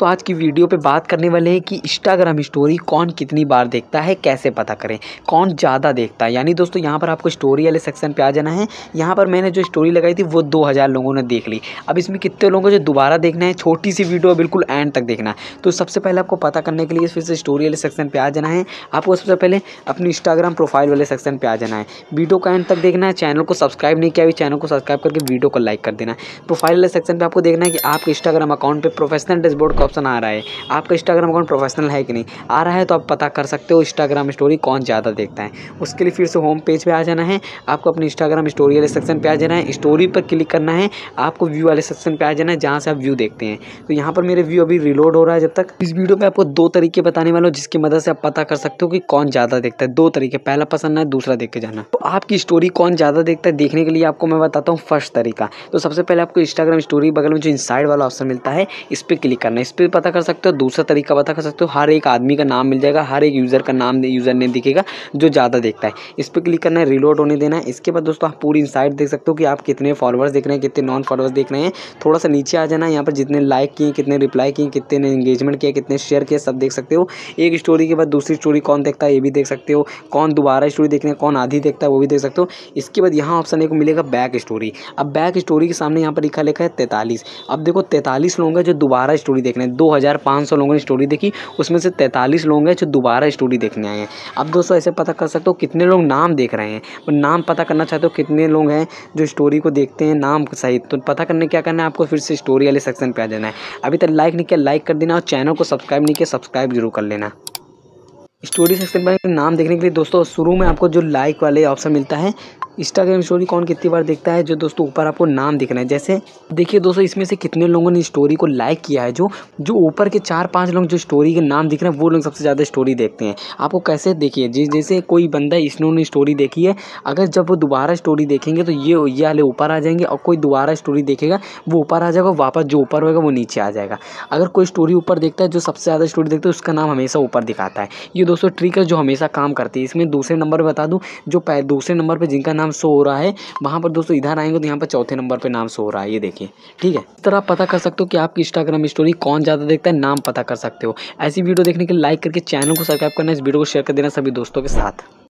तो आज की वीडियो पे बात करने वाले हैं कि इंस्टाग्राम स्टोरी कौन कितनी बार देखता है कैसे पता करें कौन ज़्यादा देखता है यानी दोस्तों यहाँ पर आपको स्टोरी वाले सेक्शन पे आ जाना है यहाँ पर मैंने जो स्टोरी लगाई थी वो 2000 लोगों ने देख ली अब इसमें कितने लोगों को जो दोबारा देखना है छोटी सी वीडियो बिल्कुल एंड तक देखना है तो सबसे पहले आपको पता करने के लिए फिर से स्टोरी वाले सेक्शन पर आ जाना है आपको सबसे पहले अपनी इंस्टाग्राम प्रोफाइल वाले सेक्शन पर आ जाना है वीडियो का एंड तक देखना है चैनल को सब्सक्राइब नहीं किया चैनल को सब्सक्राइब करके वीडियो को लाइक कर देना प्रोफाइल वाले सेक्शन पर आपको देखना है कि आपके इंस्टाग्राम अकाउंट पर प्रोफेशनल डैशबोर्ड का ऑप्शन आ रहा है आपका इंस्टाग्राम अकाउंट प्रोफेशनल है कि नहीं आ रहा है तो आप पता कर सकते हो इंस्टाग्राम स्टोरी कौन ज़्यादा देखता है उसके लिए फिर से होम पेज पर आ जाना है आपको अपने इंस्टाग्राम स्टोरी वाले सेक्शन पर आ जाना है स्टोरी पर क्लिक करना है आपको व्यू वाले सेक्शन पर आ जाना है जहाँ से आप व्यू देखते हैं तो यहाँ पर मेरे व्यू अभी रिलोड हो रहा है जब तक इस वीडियो में आपको दो तरीके बताने वाला हूँ जिसकी मदद से आप पता कर सकते हो कि कौन ज़्यादा देखता है दो तरीके पहला पसंद है दूसरा देख के जाना तो आपकी स्टोरी कौन ज़्यादा देखता है देखने के लिए आपको मैं बताता हूँ फर्स्ट तरीका तो सबसे पहले आपको इंस्टाग्राम स्टोरी बगल में जो इनसाइड वाला ऑप्शन मिलता है इस पर क्लिक करना है इस पर पे पता कर सकते हो दूसरा तरीका पता कर सकते हो हर एक आदमी का नाम मिल जाएगा हर एक यूज़र का नाम यूज़र नेम दिखेगा जो ज़्यादा देखता है इस पर क्लिक करना है रिलोड होने देना है इसके बाद दोस्तों आप पूरी इंसाइट देख सकते हो कि आप कितने फॉलोअर्स देख रहे हैं कितने नॉन फॉलोअर्स देख रहे हैं थोड़ा सा नीचे आ जाना यहाँ पर जितने लाइक किए कितने रिप्लाई किए कितने इंगेजमेंट किया कितने शेयर किए सब देख सकते हो एक स्टोरी के बाद दूसरी स्टोरी कौन देखता है ये भी देख सकते हो कौन दोबारा स्टोरी देख रहे हैं कौन आधी देखता है वो भी देख सकते हो इसके बाद यहाँ ऑप्शन एक मिलेगा बैक स्टोरी अब बैक स्टोरी के सामने यहाँ पर लिखा लिखा है तैतालीस अब देखो तैतालीस लोग हैं जो दोबारा स्टोरी देख रहे हैं दो हज़ार पाँच सौ लोगों ने स्टोरी देखी उसमें से तैंतालीस लोग हैं जो दोबारा स्टोरी देखने आए हैं अब दोस्तों ऐसे पता कर सकते हो कितने लोग नाम देख रहे हैं और नाम पता करना चाहते हो कितने लोग हैं जो स्टोरी को देखते हैं नाम सहित तो पता करने क्या करना है आपको फिर से स्टोरी वाले सेक्शन पर आ जाना है अभी तक लाइक नहीं किया लाइक कर देना और चैनल को सब्सक्राइब नहीं किया सब्सक्राइब जरूर कर लेना स्टोरी सेक्शन पर नाम देखने के लिए दोस्तों शुरू में आपको जो लाइक वाले ऑप्शन मिलता है इंस्टाग्राम स्टोरी कौन कितनी बार देखता है जो दोस्तों ऊपर आपको नाम दिख रहे है जैसे देखिए दोस्तों इसमें से कितने लोगों ने स्टोरी को लाइक किया है जो जो ऊपर के चार पाँच लोग जो स्टोरी के नाम दिख रहे हैं वो लोग सबसे ज़्यादा स्टोरी देखते हैं आपको कैसे देखिए जैसे कोई बंदा इसने स्टोरी देखी है अगर जब वो दोबारा स्टोरी देखेंगे तो ये ये वाले ऊपर आ जाएंगे और कोई दोबारा स्टोरी देखेगा वो ऊपर आ जाएगा वापस जो ऊपर होगा वो नीचे आ जाएगा अगर कोई स्टोरी ऊपर देखता है जो सबसे ज़्यादा स्टोरी देखता है उसका नाम हमेशा ऊपर दिखाता है ये दोस्तों ट्रिक है जो हमेशा काम करती है इसमें दूसरे नंबर बता दूँ जो दूसरे नंबर पर जिनका नाम नाम शो हो रहा है वहाँ पर दोस्तों इधर आएंगे तो यहाँ पर चौथे नंबर पर नाम शो हो रहा है ये देखिए ठीक है इस तरह आप पता कर सकते हो कि आपकी इंस्टाग्राम स्टोरी कौन ज़्यादा देखता है नाम पता कर सकते हो ऐसी वीडियो देखने के लिए लाइक करके चैनल को सब्सक्राइब करना इस वीडियो को शेयर कर देना सभी दोस्तों के साथ